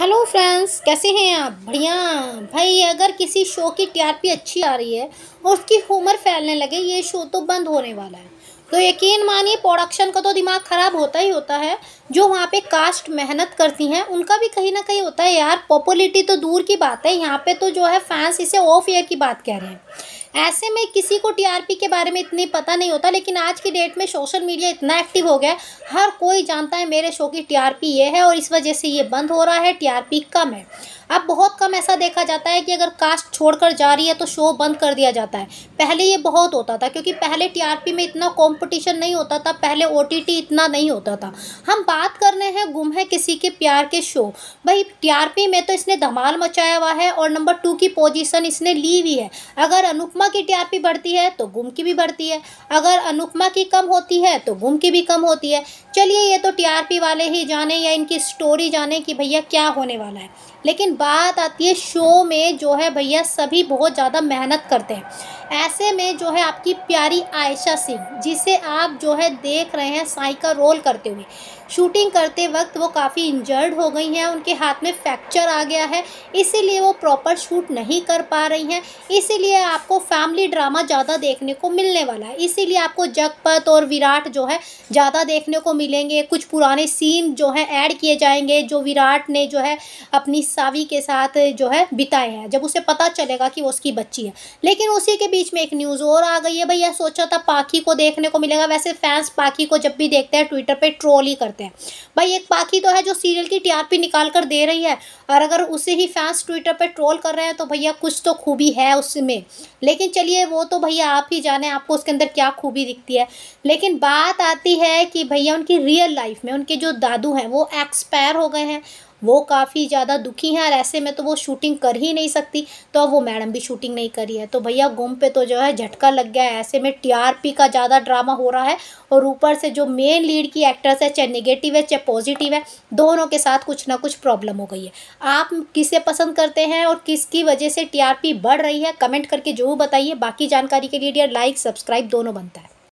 hello friends कैसे हैं आप बढ़िया भाई अगर किसी शो की टीआरपी अच्छी आ रही है और उसकी हुमर फैलने लगे ये शो तो बंद होने वाला है तो यकीन मानिए प्रोडक्शन का तो दिमाग ख़राब होता ही होता है जो वहाँ पे कास्ट मेहनत करती हैं उनका भी कहीं ना कहीं होता है यार पॉपुलरिटी तो दूर की बात है यहाँ पे तो जो है फैंस इसे ऑफ ईयर की बात कह रहे हैं ऐसे में किसी को टीआरपी के बारे में इतनी पता नहीं होता लेकिन आज की डेट में सोशल मीडिया इतना एक्टिव हो गया है हर कोई जानता है मेरे शो की टीआरपी ये है और इस वजह से ये बंद हो रहा है टीआरपी कम है अब बहुत कम ऐसा देखा जाता है कि अगर कास्ट छोड़कर जा रही है तो शो बंद कर दिया जाता है पहले ये बहुत होता था क्योंकि पहले टीआरपी में इतना कंपटीशन नहीं होता था पहले ओटीटी इतना नहीं होता था हम बात कर रहे हैं गुम है किसी के प्यार के शो भाई टीआरपी में तो इसने धमाल मचाया हुआ है और नंबर टू की पोजीशन इसने ली हुई है अगर अनुपमा अनुपमा की टीआरपी बढ़ती है तो गुम की भी बढ़ती है अगर अनुपमा की कम होती है तो गुम की भी कम होती है चलिए ये तो टीआरपी वाले ही जाने या इनकी स्टोरी जाने कि भैया क्या होने वाला है लेकिन बात आती है शो में जो है भैया सभी बहुत ज़्यादा मेहनत करते हैं ऐसे में जो है आपकी प्यारी आयशा सिंह जिसे आप जो है देख रहे हैं साई का रोल करते हुए शूटिंग करते वक्त वो काफ़ी इंजर्ड हो गई हैं उनके हाथ में फ्रैक्चर आ गया है इसीलिए वो प्रॉपर शूट नहीं कर पा रही हैं इसीलिए आपको फैमिली ड्रामा ज़्यादा देखने को मिलने वाला है इसीलिए आपको जगपत और विराट जो है ज़्यादा देखने को मिलेंगे कुछ पुराने सीन जो है ऐड किए जाएंगे जो विराट ने जो है अपनी सावी के साथ जो है बिताए हैं जब उसे पता चलेगा कि वो उसकी बच्ची है लेकिन उसी के बीच में एक न्यूज़ और आ गई है भैया सोचा था पाखी को देखने को मिलेगा वैसे फैंस पाखी को जब भी देखते हैं ट्विटर पर ट्रोल ही करते हैं भाई एक पाखी तो है जो सीरियल की टीआरपी निकाल कर दे रही है और अगर उसे ही फैंस ट्विटर पर ट्रोल कर रहे हैं तो भैया कुछ तो खूबी है उसमें लेकिन लेकिन चलिए वो तो भैया आप ही जाने आपको उसके अंदर क्या खूबी दिखती है लेकिन बात आती है कि भैया उनकी रियल लाइफ में उनके जो दादू हैं वो एक्सपायर हो गए हैं वो काफ़ी ज़्यादा दुखी हैं और ऐसे में तो वो शूटिंग कर ही नहीं सकती तो अब वो मैडम भी शूटिंग नहीं करी है तो भैया गुम पे तो जो है झटका लग गया है ऐसे में टीआरपी का ज़्यादा ड्रामा हो रहा है और ऊपर से जो मेन लीड की एक्ट्रेस है चाहे निगेटिव है चाहे पॉजिटिव है दोनों के साथ कुछ ना कुछ प्रॉब्लम हो गई है आप किसे पसंद करते हैं और किसकी वजह से टी बढ़ रही है कमेंट करके जरूर बताइए बाकी जानकारी के लिए डियर लाइक सब्सक्राइब दोनों बनता है